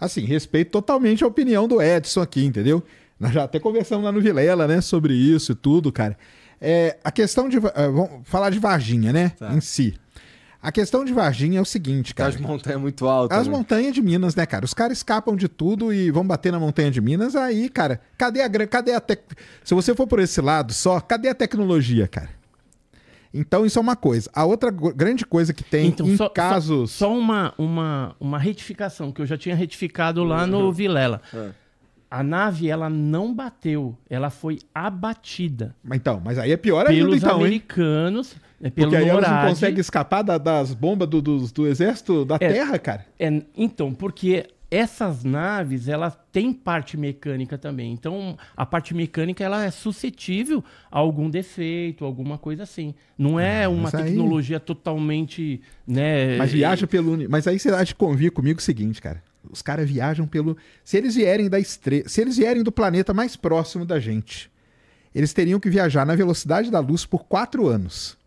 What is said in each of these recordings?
Assim, respeito totalmente a opinião do Edson aqui, entendeu? Nós já até conversamos lá no Vilela, né, sobre isso e tudo, cara. É, a questão de. Eh, vamos falar de Varginha, né? Tá. Em si. A questão de Varginha é o seguinte, cara. As montanhas muito altas. As né? montanhas de Minas, né, cara? Os caras escapam de tudo e vão bater na montanha de Minas. Aí, cara, cadê a Cadê a tec... Se você for por esse lado só, cadê a tecnologia, cara? Então, isso é uma coisa. A outra grande coisa que tem então, em só, casos. Só, só, uma, uma, uma retificação, que eu já tinha retificado lá uhum. no Vilela. É. A nave, ela não bateu, ela foi abatida. Então, mas aí é pior ainda, pelos então, americanos, hein? É pelo Porque aí NORAD, não conseguem escapar da, das bombas do, do, do exército da é, Terra, cara. É, então, porque essas naves elas têm parte mecânica também. Então, a parte mecânica ela é suscetível a algum defeito, alguma coisa assim. Não é ah, uma tecnologia aí... totalmente, né? Mas é, viaja pelo, mas aí você acha que comigo o seguinte, cara. Os caras viajam pelo, se eles vierem da estre, se eles vierem do planeta mais próximo da gente, eles teriam que viajar na velocidade da luz por quatro anos.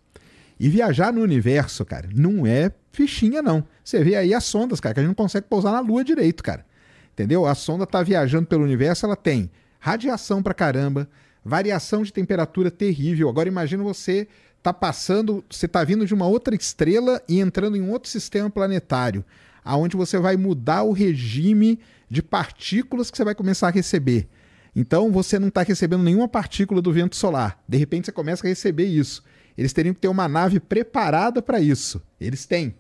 E viajar no universo, cara, não é fichinha, não. Você vê aí as sondas, cara, que a gente não consegue pousar na Lua direito, cara. Entendeu? A sonda tá viajando pelo universo, ela tem radiação pra caramba, variação de temperatura terrível. Agora imagina você tá passando, você tá vindo de uma outra estrela e entrando em um outro sistema planetário, aonde você vai mudar o regime de partículas que você vai começar a receber. Então você não está recebendo nenhuma partícula do vento solar. De repente você começa a receber isso. Eles teriam que ter uma nave preparada para isso. Eles têm.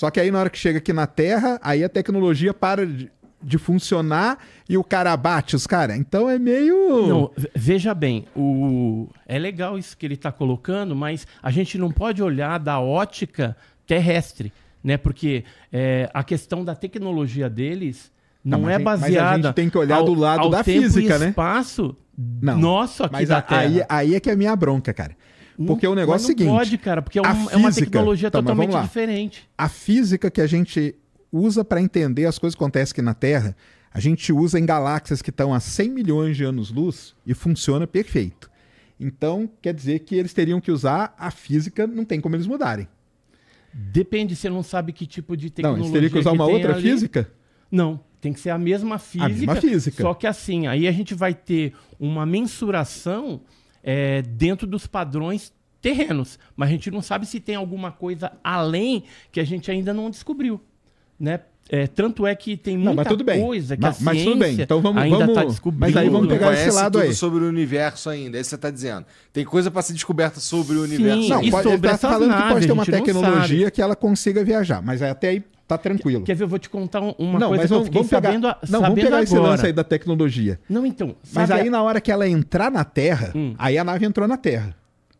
Só que aí na hora que chega aqui na Terra, aí a tecnologia para de, de funcionar e o cara bate os caras. Então é meio. Não, veja bem, o... é legal isso que ele está colocando, mas a gente não pode olhar da ótica terrestre, né? Porque é, a questão da tecnologia deles tá, não, não é baseada. Mas a gente tem que olhar ao, do lado da física, né? espaço. Não. Nossa, aqui mas da a, Terra. Aí, aí é que é a minha bronca, cara. Hum, porque não, o negócio é o seguinte. Pode, cara, porque é, um, física, é uma tecnologia tá, totalmente diferente. A física que a gente usa para entender as coisas que acontecem aqui na Terra, a gente usa em galáxias que estão a 100 milhões de anos-luz e funciona perfeito. Então, quer dizer que eles teriam que usar a física, não tem como eles mudarem. Depende, você não sabe que tipo de tecnologia. Não, eles teriam que usar que uma outra ali. física? Não, tem que ser a mesma física. A mesma física. Só que assim, aí a gente vai ter uma mensuração é, dentro dos padrões terrenos. Mas a gente não sabe se tem alguma coisa além que a gente ainda não descobriu. Né? É, tanto é que tem muita não, coisa que mas, a ciência mas tudo bem. Então vamos, ainda está descobrindo. Mas aí vamos pegar esse lado aí. sobre o universo ainda. Aí você está dizendo. Tem coisa para ser descoberta sobre o universo. Sim, não, pode, ele está falando naves, que pode ter uma tecnologia que ela consiga viajar. Mas até aí tá tranquilo. Quer ver? Eu vou te contar uma não, coisa mas que eu fiquei vamos pegar, sabendo, a, não, sabendo vamos pegar agora. esse lance aí da tecnologia. Não, então. Mas aí a... na hora que ela entrar na Terra, hum. aí a nave entrou na Terra.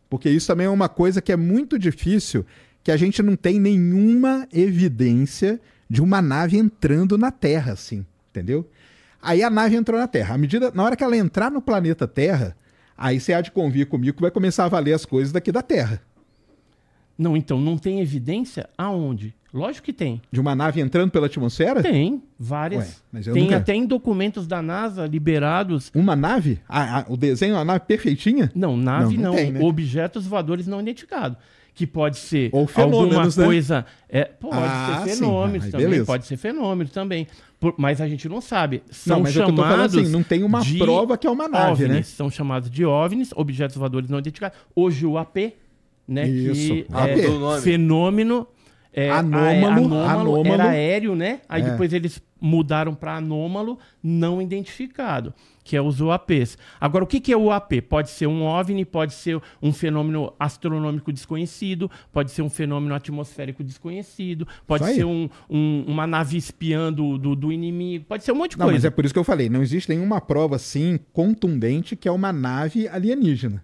Porque isso também é uma coisa que é muito difícil, que a gente não tem nenhuma evidência de uma nave entrando na Terra, assim, entendeu? Aí a nave entrou na Terra. À medida, na hora que ela entrar no planeta Terra, aí você há de convir comigo que vai começar a valer as coisas daqui da Terra. Não, então não tem evidência aonde? Lógico que tem. De uma nave entrando pela atmosfera? Tem, várias. Ué, tem nunca... até em documentos da NASA liberados. Uma nave? Ah, ah, o desenho é uma nave perfeitinha? Não, nave não. não. não tem, né? Objetos voadores não identificados. Que pode ser Ou alguma né? coisa. Né? É, pode ah, ser fenômeno também. Beleza. Pode ser fenômeno também. Por, mas a gente não sabe. São não, mas é assim, chamados. Assim, não tem uma prova que é uma nave, né? OVNIs, né? São chamados de OVNIs, objetos voadores não identificados. Hoje o AP, né? Isso. Que AP. É, fenômeno é, é, anômalo, anômalo, anômalo, Era aéreo, né? Aí é. depois eles mudaram para anômalo não identificado, que é os UAPs. Agora, o que, que é o UAP? Pode ser um OVNI, pode ser um fenômeno astronômico desconhecido, pode ser um fenômeno atmosférico desconhecido, pode ser um, um, uma nave espiando do, do, inimigo, pode ser um monte de não, coisa. Mas é por isso que eu falei, não existe nenhuma prova, assim, contundente que é uma nave alienígena.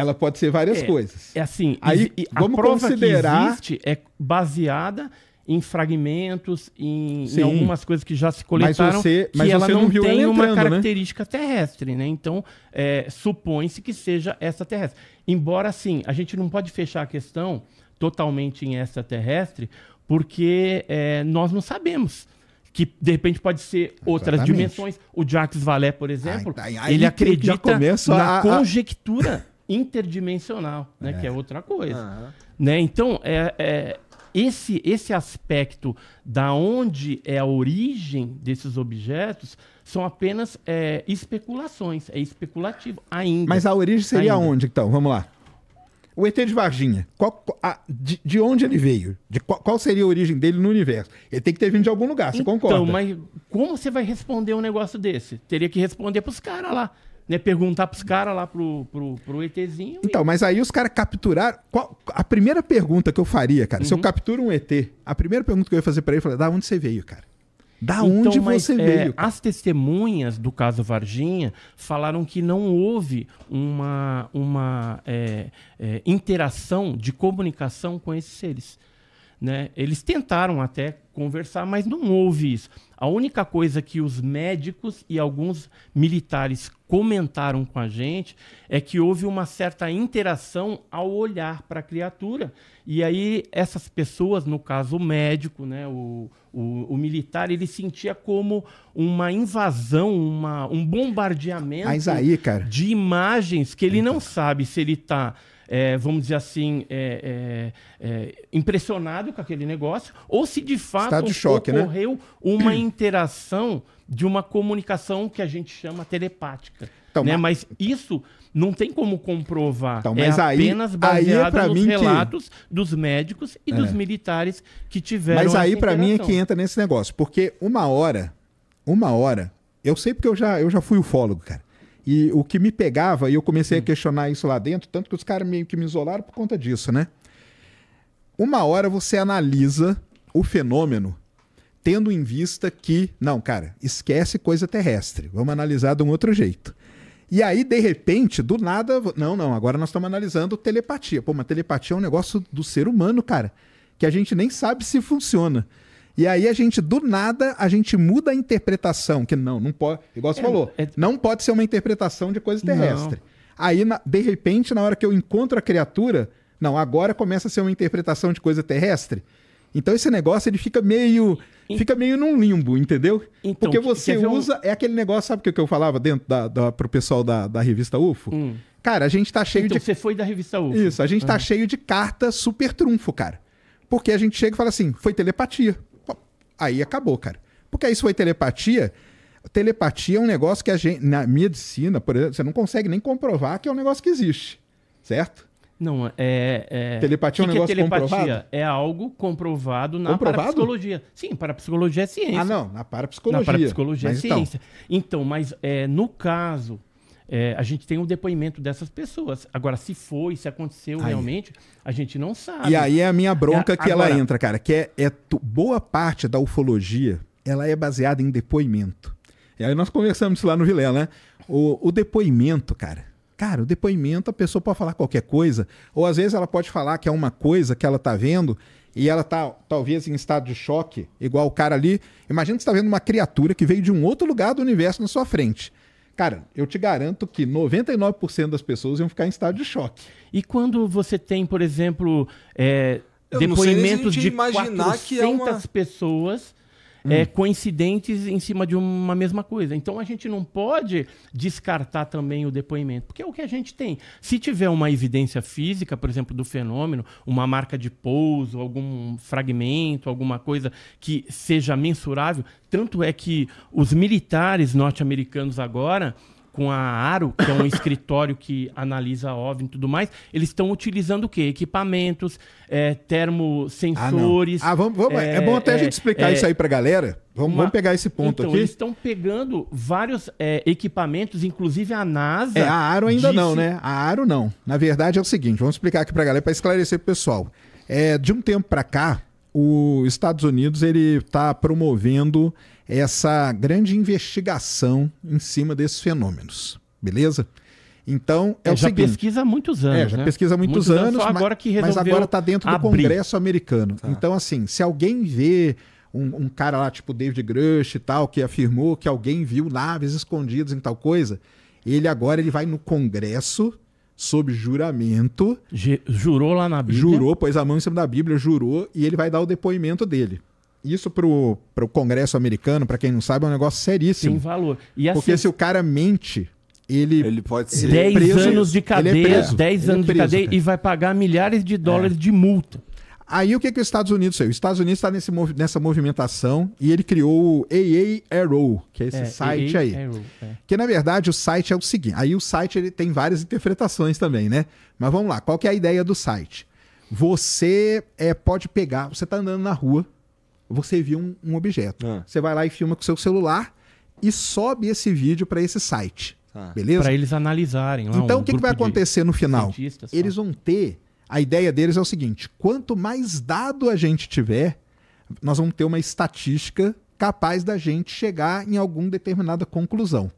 Ela pode ser várias é, coisas. É assim, Aí, e, vamos a prova considerar... que existe é baseada em fragmentos, em, em, algumas coisas que já se coletaram, mas você, mas que ela não, não tem uma entrando, né? característica né? terrestre, né? Então, é, supõe-se que seja essa terrestre Embora, sim, a gente não pode fechar a questão totalmente em essa terrestre porque é, nós não sabemos que de repente pode ser outras Exatamente. dimensões. O Jacques Vallée, por exemplo, ai, ai, ele acredita na a, conjectura interdimensional, né? É. Que é outra coisa. Uhum. Né? Então, é, é, esse, esse aspecto da onde é a origem desses objetos são apenas é, especulações, é especulativo ainda. Mas a origem seria ainda. onde, então? Vamos lá. O ET de Varginha, qual, a, de, de, onde ele veio? De qual, qual, seria a origem dele no universo? Ele tem que ter vindo de algum lugar, você então, concorda? Então, mas como você vai responder um negócio desse? Teria que responder para os caras lá né, perguntar pros caras lá pro, pro, pro ETzinho. Então, e... mas aí os caras capturaram. Qual, a primeira pergunta que eu faria, cara, uhum. se eu uhum. capturo um ET, a primeira pergunta que eu ia fazer para ele foi: da onde você veio, cara? Da então, onde mas, você é, veio? Cara? As testemunhas do caso Varginha falaram que não houve uma, uma é, é, interação de comunicação com esses seres. Né? Eles tentaram até conversar, mas não houve isso. A única coisa que os médicos e alguns militares comentaram com a gente é que houve uma certa interação ao olhar para a criatura. E aí, essas pessoas, no caso o médico, né, o, o, o militar, ele sentia como uma invasão, uma, um bombardeamento Mas aí, cara... de imagens que ele então. não sabe se ele está é, vamos dizer assim, é, é, é, impressionado com aquele negócio, ou se de fato de choque, né? ocorreu né? uma interação de uma comunicação que a gente chama telepática. Então, né? mas... mas isso não tem como comprovar. Então, é mas é aí, apenas baseado aí é nos relatos que... dos médicos e é. dos militares que tiveram. Mas aí para mim é que entra nesse negócio, porque uma hora, uma hora, eu sei porque eu já, eu já fui ufólogo, cara. E o que me pegava, e eu comecei Sim. a hum. questionar isso lá dentro, tanto que os caras meio que me isolaram por conta disso, né? Uma hora você analisa o fenômeno tendo em vista que, não, cara, esquece coisa terrestre, vamos analisar de um outro jeito. E aí, de repente, do nada, não, não, agora nós estamos analisando telepatia. Pô, mas telepatia é um negócio do ser humano, cara, que a gente nem sabe se funciona. E aí a gente, do nada, a gente muda a interpretação, que não, não pode. Igual você é, falou, é... não pode ser uma interpretação de coisa terrestre. Não. Aí, na, de repente, na hora que eu encontro a criatura, não, agora começa a ser uma interpretação de coisa terrestre. Então esse negócio ele fica meio. Fica meio num limbo, entendeu? Então, Porque você usa. Um... É aquele negócio, sabe o que, que eu falava dentro da, da, pro pessoal da, da revista UFO? Hum. Cara, a gente tá cheio então, de. Você foi da revista UFO. Isso, a gente uhum. tá cheio de carta super trunfo, cara. Porque a gente chega e fala assim: foi telepatia. Aí acabou, cara. Porque aí isso foi telepatia. Telepatia é um negócio que a gente, na medicina, por exemplo, você não consegue nem comprovar que é um negócio que existe, certo? Não, é. é... Telepatia é um negócio que é telepatia? comprovado? É algo comprovado na comprovado? parapsicologia. Sim, parapsicologia é ciência. Ah, não, na parapsicologia. Na parapsicologia é mas é ciência. Então, então mas é, no caso é, a gente tem um depoimento dessas pessoas. Agora, se foi, se aconteceu aí. realmente, a gente não sabe. E aí é a minha bronca é, que agora... ela entra, cara, que é, é boa parte da ufologia, ela é baseada em depoimento. E aí nós conversamos isso lá no Vilela, né? O, o depoimento, cara. Cara, o depoimento, a pessoa pode falar qualquer coisa, ou às vezes ela pode falar que é uma coisa que ela tá vendo e ela tá talvez em estado de choque, igual o cara ali. Imagina que você tá vendo uma criatura que veio de um outro lugar do universo na sua frente. Cara, eu te garanto que 99% das pessoas iam ficar em estado de choque. E quando você tem, por exemplo, é, depoimentos de 400 é uma... pessoas hum. é, coincidentes em cima de uma mesma coisa. Então a gente não pode descartar também o depoimento, porque é o que a gente tem. Se tiver uma evidência física, por exemplo, do fenômeno, uma marca de pouso, algum fragmento, alguma coisa que seja mensurável, tanto é que os militares norte-americanos agora com a Aro, que é um escritório que analisa OVNI e tudo mais, eles estão utilizando o quê? Equipamentos, é, termosensores. Ah, ah vamos, vamos é, é, bom até é, a gente explicar é isso aí a galera. Vamos, uma... vamos pegar esse ponto então, aqui. Eles estão pegando vários é, equipamentos, inclusive a NASA. É, a Aro ainda disse... não, né? A Aro não. Na verdade é o seguinte, vamos explicar aqui a galera para esclarecer o pessoal. É, de um tempo para cá, os Estados Unidos ele está promovendo essa grande investigação em cima desses fenômenos, beleza? Então, é, é o já seguinte, pesquisa há muitos anos. É, já né? pesquisa há muitos, muitos anos, anos agora que mas agora está dentro do abrir. Congresso americano. Tá. Então, assim, se alguém vê um, um, cara lá, tipo David Grush e tal, que afirmou que alguém viu naves escondidas em tal coisa, ele agora ele vai no Congresso sob juramento. jurou lá na Bíblia? Jurou, pôs a mão em cima da Bíblia, jurou, e ele vai dar o depoimento dele isso para o Congresso americano, para quem não sabe, é um negócio seríssimo. Tem valor. Assim, porque se o cara mente, ele, ele pode é ser 10 preso, anos de é cadeia, é 10 anos é preso, de cadeia e vai pagar milhares de dólares é. de multa. Aí o que, que os Estados Unidos fez? Os Estados Unidos está nessa movimentação e ele criou o AA Arrow, que é esse é, site AA aí. Arrow, é. Que na verdade o site é o seguinte. Aí o site ele tem várias interpretações também, né? Mas vamos lá, qual que é a ideia do site? Você é, pode pegar, você está andando na rua, você viu um, um objeto. Ah. Você vai lá e filma com o seu celular e sobe esse vídeo para esse site. Ah. Beleza? Para eles analisarem. Lá, então, um o que, que, vai acontecer no final? Eles vão ter. A ideia deles é o seguinte: quanto mais dado a gente tiver, nós vamos ter uma estatística capaz da gente chegar em alguma determinada conclusão.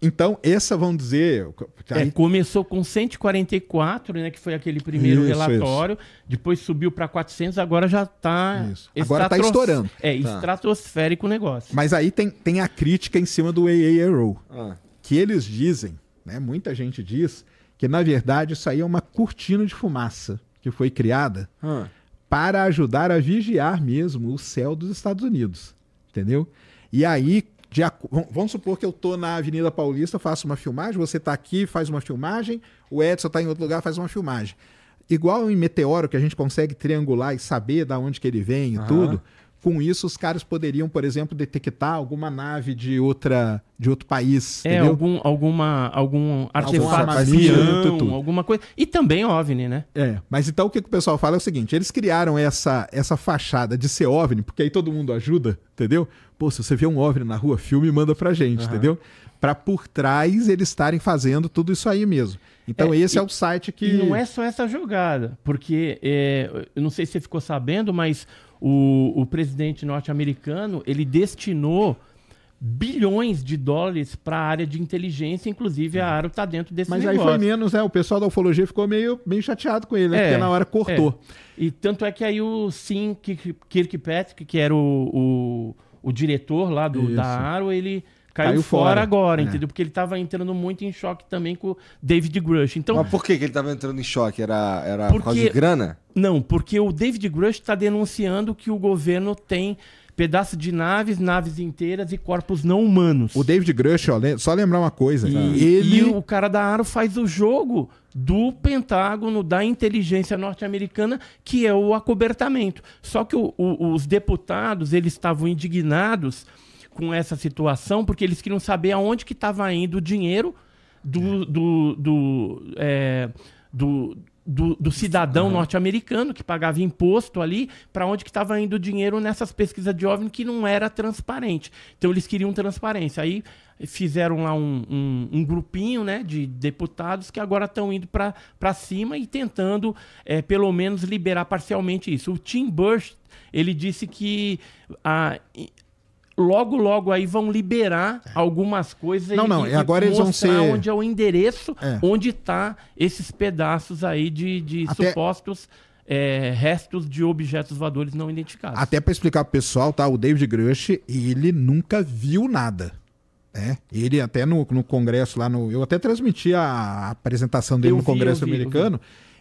Então, essa, vamos dizer. É, aí... É, começou com 144, né, que foi aquele primeiro isso, relatório, isso. depois subiu para 400, agora já tá está. Agora está estourando. É, tá. estratosférico o negócio. Mas aí tem, tem a crítica em cima do AARO, ah. que eles dizem, né, muita gente diz, que na verdade isso aí é uma cortina de fumaça que foi criada ah. para ajudar a vigiar mesmo o céu dos Estados Unidos. Entendeu? E aí, de, vamos supor que eu estou na Avenida Paulista, faço uma filmagem, você está aqui, faz uma filmagem, o Edson está em outro lugar, faz uma filmagem. Igual em meteoro que a gente consegue triangular e saber da onde que ele vem e uhum. tudo, com isso os caras poderiam, por exemplo, detectar alguma nave de outra de outro país. É, entendeu? algum, alguma, algum artefato, algum alguma coisa. E também OVNI, né? É, mas então o que, que o pessoal fala é o seguinte: eles criaram essa, essa fachada de ser OVNI, porque aí todo mundo ajuda, entendeu? Pô, se você vê um OVNI na rua, filme manda pra gente, uhum. entendeu? Pra por trás eles estarem fazendo tudo isso aí mesmo. Então é, esse é e, é o site que... E não é só essa jogada, porque é, eu não sei se você ficou sabendo, mas o, o presidente norte-americano, ele destinou bilhões de dólares para a área de inteligência, inclusive a Aro está dentro desse Mas negócio. aí foi menos, né? O pessoal da ufologia ficou meio, bem chateado com ele, né? É, Porque na hora é. cortou. É. E tanto é que aí o Sim Kirkpatrick, que era o, o, o diretor lá do, da Aro, ele caiu, caiu fora, fora, agora, é. entendeu? Porque ele estava entrando muito em choque também com o David Grush. Então, Mas por que, que ele estava entrando em choque? Era, era porque, por causa de grana? Não, porque o David Grush está denunciando que o governo tem pedaço de naves, naves inteiras e corpos não humanos. O David Grush, só lembrar uma coisa. E, tá. ele... E o cara da Aro faz o jogo do Pentágono, da inteligência norte-americana, que é o acobertamento. Só que o, o, os deputados, eles estavam indignados com essa situação, porque eles queriam saber aonde que estava indo o dinheiro do... É. do, do, é, do do, do cidadão uhum. norte-americano que pagava imposto ali, para onde que estava indo o dinheiro nessas pesquisas de OVNI que não era transparente. Então eles queriam transparência. Aí fizeram lá um, um, um grupinho né, de deputados que agora estão indo para cima e tentando, é, pelo menos, liberar parcialmente isso. O Tim Burst ele disse que a, logo, logo aí vão liberar é. algumas coisas. Não, e, não, e, agora eles vão ser. onde é o endereço, é. onde tá esses pedaços aí de, de Até... supostos. É, restos de objetos voadores não identificados. Até para explicar pro pessoal, tá? O David Grush, ele nunca viu nada. É, ele até no, no congresso lá no. Eu até transmiti a apresentação dele eu no vi, congresso vi, americano.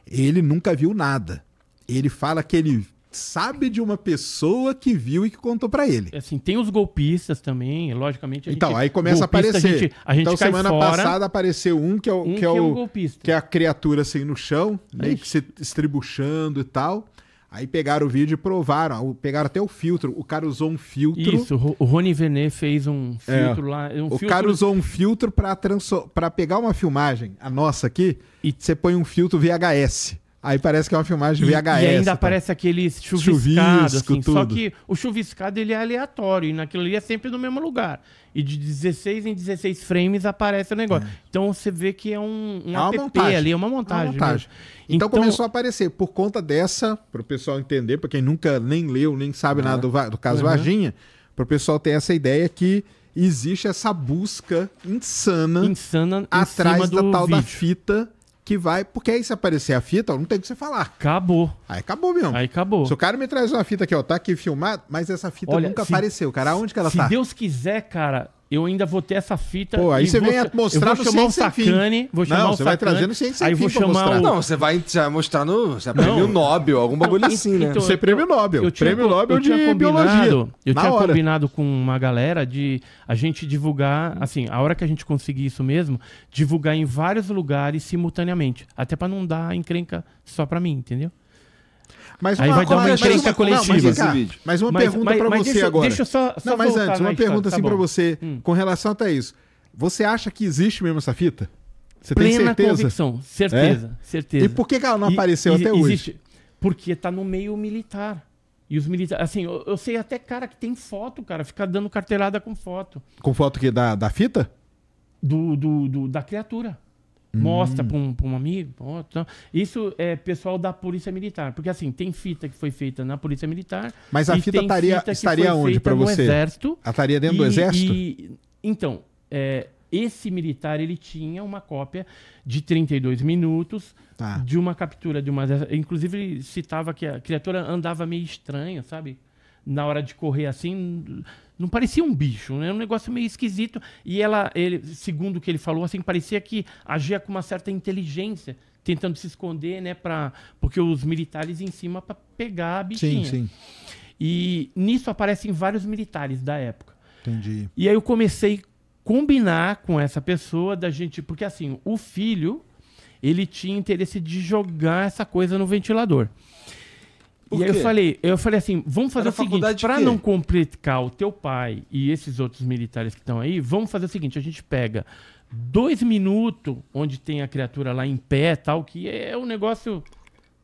Ele nunca viu nada. Ele fala que ele sabe de uma pessoa que viu e que contou para ele. É assim, tem os golpistas também, logicamente. então, gente, aí começa a aparecer. A gente, a gente então, semana fora, passada apareceu um que é o, um que, é que é, o, golpista. que é a criatura assim no chão, meio que se estribuchando e tal. Aí pegaram o vídeo e provaram, pegaram até o filtro. O cara usou um filtro. Isso, o Rony Venet fez um é. filtro é. lá. Um o filtro... cara usou um filtro para transor... pegar uma filmagem, a nossa aqui, e você põe um filtro VHS. Aí parece que é uma filmagem VHS. E, e ainda tá? aparece aquele chuviscado, Chuvisco, assim. Só que o chuviscado ele é aleatório, e naquilo ali é sempre no mesmo lugar. E de 16 em 16 frames aparece o negócio. É. Então você vê que é um, um é app montagem. ali, é uma montagem. É uma montagem. Então, então, começou a aparecer. Por conta dessa, para o pessoal entender, para quem nunca nem leu, nem sabe ah. nada do, do caso uhum. Varginha, para o pessoal ter essa ideia que existe essa busca insana, insana atrás da tal vídeo. da fita que vai. Porque aí se aparecer a fita, não tem o que você falar. Acabou. Aí acabou mesmo. Aí acabou. Se o cara me traz uma fita aqui, ó, tá aqui filmado, mas essa fita Olha, nunca se, apareceu, cara. Onde que ela se tá? Se Deus quiser, cara, eu ainda vou ter essa fita. Pô, aí você vou, vem mostrar eu vou chamar o Sacani. Vou chamar não, o você vai trazendo sem sem aí vou chamar o... Não, você vai, mostrar no você é prêmio Nobel, algum bagulho então, assim, né? você é prêmio Nobel. Eu prêmio Nobel eu tinha de biologia. Eu tinha hora. combinado com uma galera de a gente divulgar, hum. assim, a hora que a gente conseguir isso mesmo, divulgar em vários lugares simultaneamente. Até para não dar encrenca só para mim, entendeu? Mas Aí uma, vai dar uma encrenca coletiva. Não, mas, mas uma mas, pergunta para você deixa, agora. Deixa eu só, só Não, mas antes, uma pergunta tá assim tá para você hum. com relação até isso. Você acha que existe mesmo essa fita? Você Plena tem certeza? convicção, certeza, é? certeza. E por que ela não apareceu e, até existe, hoje? Porque está no meio militar. E os militares, assim, eu, eu, sei até cara que tem foto, cara, fica dando carteirada com foto. Com foto que da, da fita? Do, do, do da criatura mostra hum. para um, um amigo. Outro. Isso é pessoal da Polícia Militar, porque assim, tem fita que foi feita na Polícia Militar. Mas a fita taria, fita estaria onde para você? Exército. A estaria dentro e, do Exército? E, então, é, esse militar ele tinha uma cópia de 32 minutos tá. de uma captura de uma. Inclusive, ele citava que a criatura andava meio estranha, sabe? na hora de correr assim, não parecia um bicho, né? Um negócio meio esquisito. E ela, ele, segundo o que ele falou, assim, parecia que agia com uma certa inteligência, tentando se esconder, né? Pra, porque os militares em cima para pegar a bichinha. Sim, sim. E nisso aparecem vários militares da época. Entendi. E aí eu comecei a combinar com essa pessoa da gente, porque assim, o filho, ele tinha interesse de jogar essa coisa no ventilador. Por e aí eu falei, eu falei assim, vamos fazer Era o seguinte, para não complicar o teu pai e esses outros militares que estão aí, vamos fazer o seguinte, a gente pega dois minutos onde tem a criatura lá em pé, tal, que é um negócio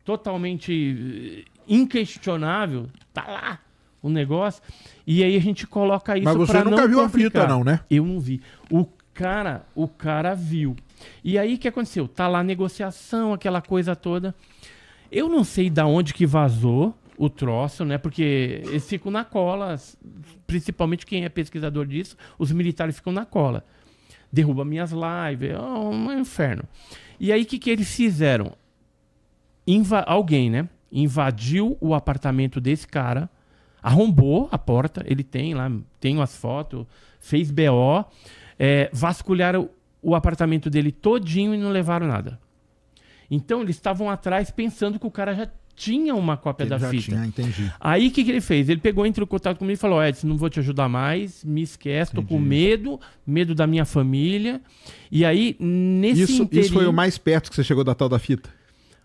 totalmente eh, inquestionável, tá lá o negócio. E aí a gente coloca isso para não Mas você nunca viu complicar. a fita não, né? Eu não vi. O cara, o cara viu. E aí o que aconteceu? Tá lá a negociação, aquela coisa toda. Eu não sei da onde que vazou o troço, né? Porque eles ficam na cola, principalmente quem é pesquisador disso, os militares ficam na cola. Derruba minhas lives, é um inferno. E aí o que, que eles fizeram? Inva alguém, né? Invadiu o apartamento desse cara, arrombou a porta, ele tem lá, tem as fotos, fez BO, é, vasculharam o apartamento dele todinho e não levaram nada. Então eles estavam atrás pensando que o cara já tinha uma cópia ele da já fita. Tinha, entendi. Aí o que, que ele fez? Ele pegou, entrou em contato comigo e falou: Edson, não vou te ajudar mais, me esquece, estou com medo, medo da minha família. E aí, nesse isso, interim... isso foi o mais perto que você chegou da tal da fita?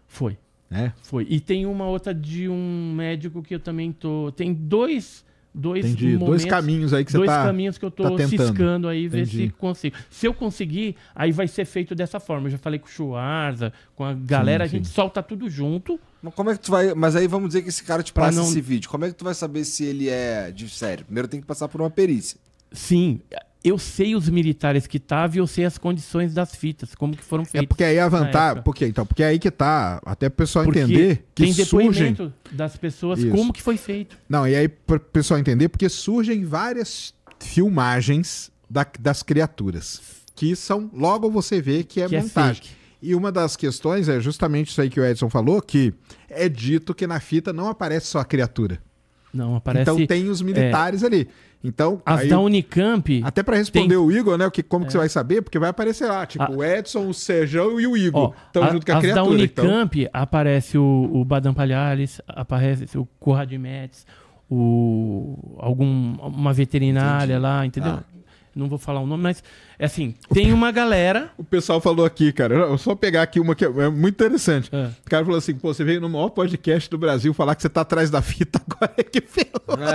Foi. É? Foi. E tem uma outra de um médico que eu também tô. Tem dois dois momentos, dois caminhos aí que você dois tá, caminhos que eu estou tá ciscando aí ver Entendi. se consigo. Se eu conseguir, aí vai ser feito dessa forma. Eu já falei com o Schwarza, com a galera, sim, sim. a gente solta tudo junto. Mas como é que tu vai, mas aí vamos dizer que esse cara te passa não... esse vídeo. Como é que tu vai saber se ele é de sério? Primeiro tem que passar por uma perícia. Sim, eu sei os militares que estavam tá, e eu sei as condições das fitas, como que foram é feitas. É porque aí a vantagem, porque então, porque é aí que tá, até o pessoal porque entender que tem depoimento surgem... das pessoas Isso. como que foi feito. Não, e aí para o pessoal entender porque surgem várias filmagens da, das criaturas que são logo você vê que é que é montagem. É e uma das questões é justamente isso aí que o Edson falou, que é dito que na fita não aparece só a criatura. Não, aparece. Então tem os é, militares é, ali. Então, as aí, da Unicamp. Até para responder tem... o Igor, né? Que, como é. que você vai saber? Porque vai aparecer lá, tipo, a... Ah. o Edson, o Sejão e o Igor. Estão junto com a as criatura. Da então. Unicamp então. aparece o, o Badam Palhares, aparece o Conrad Metz, o algum uma veterinária Entendi. lá, entendeu? Ah não vou falar o nome, mas é assim, tem uma galera. O pessoal falou aqui, cara, eu só pegar aqui uma que é, é muito interessante. É. O cara falou assim: pô, você veio no maior podcast do Brasil falar que você tá atrás da fita, agora é que ferrou.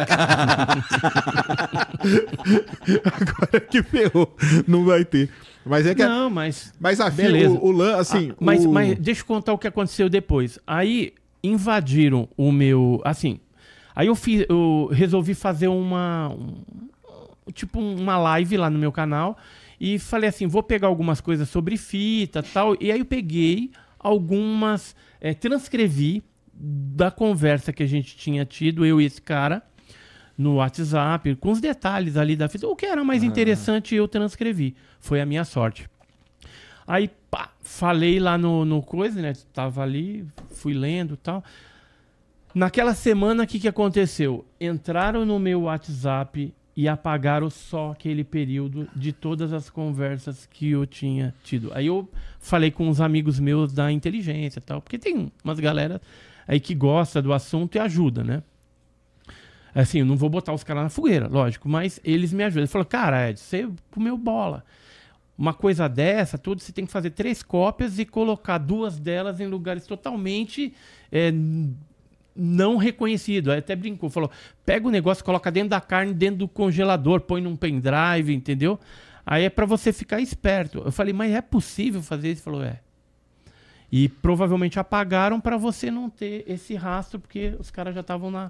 É. agora é que ferrou. Não vai ter. Mas é que. Não, mas. Mas assim, a fita, o, o Lan, assim. Ah, mas, o... mas deixa eu contar o que aconteceu depois. Aí invadiram o meu. Assim. Aí eu, fiz, eu resolvi fazer uma, tipo uma live lá no meu canal e falei assim, vou pegar algumas coisas sobre fita, tal, e aí eu peguei algumas, é, transcrevi da conversa que a gente tinha tido eu e esse cara no WhatsApp, com os detalhes ali da fita, o que era mais ah. interessante eu transcrevi. Foi a minha sorte. Aí, pá, falei lá no, no coisa, né? Tava ali, fui lendo e tal. Naquela semana, o que, que aconteceu? Entraram no meu WhatsApp e apagaram só aquele período de todas as conversas que eu tinha tido. Aí eu falei com uns amigos meus da inteligência e tal, porque tem umas galera aí que gosta do assunto e ajuda, né? Assim, eu não vou botar os caras na fogueira, lógico, mas eles me ajudam. Ele falou, cara, Ed, você comeu bola. Uma coisa dessa, tudo, você tem que fazer três cópias e colocar duas delas em lugares totalmente é, não reconhecido. Aí até brincou, falou: pega o negócio, coloca dentro da carne, dentro do congelador, põe num pendrive, entendeu? Aí é para você ficar esperto. Eu falei, mas é possível fazer isso? Ele falou, é. E provavelmente apagaram para você não ter esse rastro, porque os caras já estavam na,